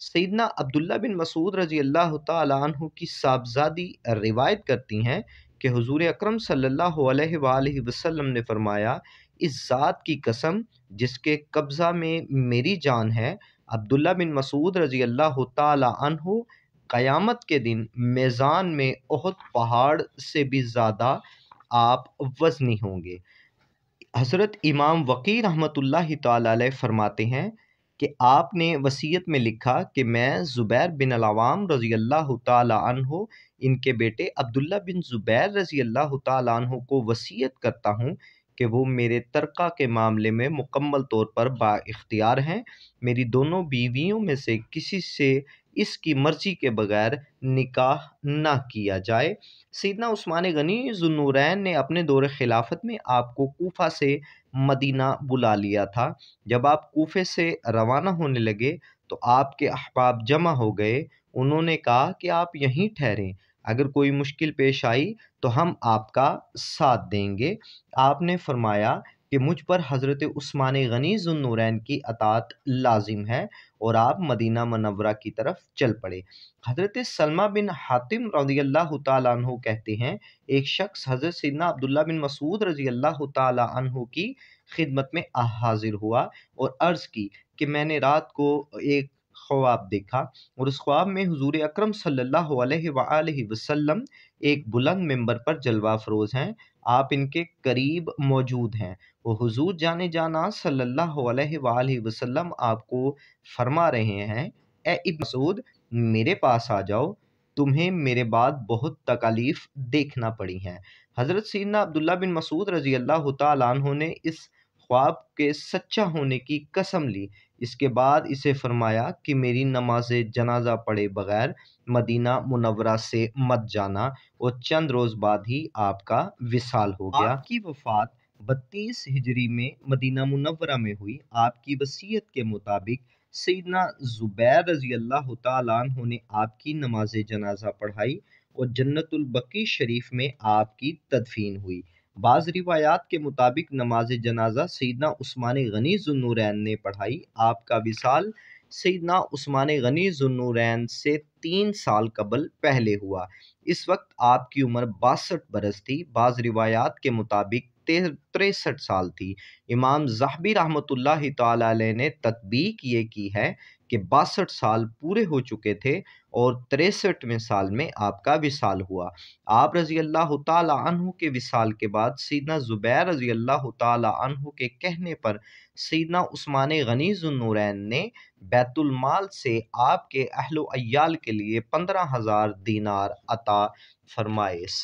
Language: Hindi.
सैदना अब्दुल्ला बिन मसूद रजी अल्लाह तु की साहबजादी रिवायत करती हैं कि हजूर अक्रम सल्लल्लाहु ने फरमाया इस ज़ात की कसम जिसके कब्ज़ा में मेरी जान है अब्दुल्ला बिन मसूद रजी अल्लाह तु क़यामत के दिन मैज़ान में ओहद पहाड़ से भी ज़्यादा आप वज़नी होंगे हज़रत इमाम वक़ी रहमत ला तरमाते हैं कि आपने वसीयत में लिखा कि मैं ज़ुबैर बिन अलावाम रज़ी अल्लाह तहो इनके बेटे अब्दुल्ला बिन ज़ुबैर रज़ी अल्लाह तहो को वसीयत करता हूँ कि वो मेरे तरका के मामले में मुकम्मल तौर पर बाख्तियार हैं मेरी दोनों बीवियों में से किसी से इसकी मर्जी के बगैर निकाह ना किया जाए सीदना उस्मान गनी जुनूरैन ने अपने दौर खिलाफत में आपको कोफा से मदीना बुला लिया था जब आप कोफे से रवाना होने लगे तो आपके अहबाब जमा हो गए उन्होंने कहा कि आप यहीं ठहरें अगर कोई मुश्किल पेश आई तो हम आपका साथ देंगे आपने फरमाया कि मुझ पर हज़रत उस्मान गनी नूरैन की अतात लाजिम है और आप मदीना मनवरा की तरफ चल पड़े हज़रत सलमा बिन हातिम रजी अल्लाह तु कहते हैं एक शख्स हज़रत सिदना अब्दुल्ला बिन मसूद रजी अल्लाह तु की खिदमत में हाजिर हुआ और अर्ज़ की कि मैंने रात को एक ख्वाब देखा और उस ख्वाब में हजूर अक्रम सल्ला अलैहि एक बुलंद मेम्बर पर जलवा फरोज हैं आप इनके करीब मौजूद हैं वो हुजूर जाने जाना सल्लल्लाहु अलैहि वसल्लम आपको फरमा रहे हैं ए मसूद मेरे पास आ जाओ तुम्हें मेरे बाद बहुत तकालीफ देखना पड़ी हैं हज़रत सीना अब्दुल्ला बिन मसूद रज़ी अल्लाह तु ने इस ख्वाब के सच्चा होने की कसम ली इसके बाद इसे फरमाया कि मेरी नमाज जनाजा पढ़े बगैर मदीना मुनवरा से मत जाना और चंद रोज़ बाद ही आपका विशाल हो गया आपकी वफात बत्तीस हिजरी में मदीना मुनवरा में हुई आपकी वसीयत के मुताबिक सैदना ज़ुबैर रजी अल्लाह तु ने आपकी नमाज जनाजा पढ़ाई और जन्नतुलबकी शरीफ में आपकी तदफीन हुई बाज़ रिवायात के मुताबिक नमाज जनाजा सईदना उस्मान गनी जुनूरैन ने पढ़ाई आपका विसाल सईदना उस्मान गनी जुनूरैन से तीन साल कबल पहले हुआ इस वक्त आपकी उम्र बासठ बरस थी बाज़ रिवायात के मुताबिक तिरसठ साल थी इमाम जहबी रहमत ने तदबीक ये की है कि बासठ साल पूरे हो चुके थे और तिरसठवें साल में आपका विसाल हुआ आप रज़ी अल्लाह तहु के विसाल के बाद सीना ज़ुबैर रज़ी अल्लाह तहु के कहने पर सीना उस्मान गनी जुनूरैन ने बैतुलमाल से आपके अहलोयाल के लिए पंद्रह हज़ार दीनार अता फरमाए